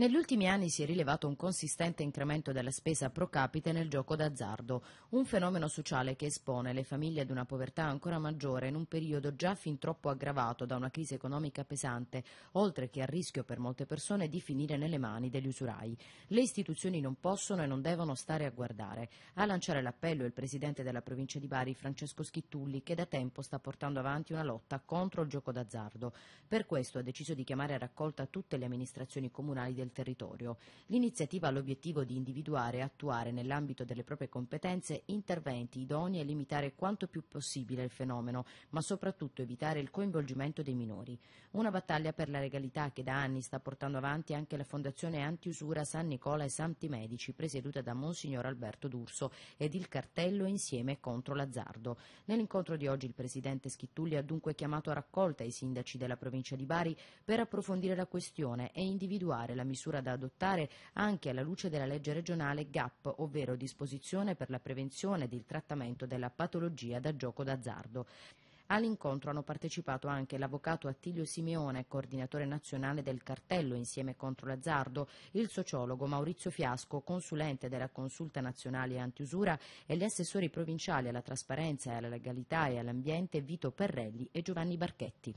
Negli ultimi anni si è rilevato un consistente incremento della spesa pro capite nel gioco d'azzardo, un fenomeno sociale che espone le famiglie ad una povertà ancora maggiore in un periodo già fin troppo aggravato da una crisi economica pesante, oltre che a rischio per molte persone di finire nelle mani degli usurai. Le istituzioni non possono e non devono stare a guardare. A lanciare l'appello è il presidente della provincia di Bari, Francesco Schittulli, che da tempo sta portando avanti una lotta contro il gioco d'azzardo. Per questo ha deciso di chiamare a raccolta tutte le amministrazioni comunali del del territorio. L'iniziativa ha l'obiettivo di individuare e attuare nell'ambito delle proprie competenze interventi idoni a limitare quanto più possibile il fenomeno, ma soprattutto evitare il coinvolgimento dei minori. Una battaglia per la legalità che da anni sta portando avanti anche la Fondazione Antiusura San Nicola e Santi Medici, presieduta da Monsignor Alberto D'Urso, ed il cartello Insieme contro l'azzardo. Nell'incontro di oggi il Presidente Schittulli ha dunque chiamato a raccolta i sindaci della provincia di Bari per approfondire la questione e individuare la misura da adottare anche alla luce della legge regionale GAP, ovvero disposizione per la prevenzione ed il trattamento della patologia da gioco d'azzardo. All'incontro hanno partecipato anche l'avvocato Attilio Simeone, coordinatore nazionale del cartello insieme contro l'azzardo, il sociologo Maurizio Fiasco, consulente della Consulta Nazionale Antiusura e gli assessori provinciali alla trasparenza e alla legalità e all'ambiente Vito Perrelli e Giovanni Barchetti.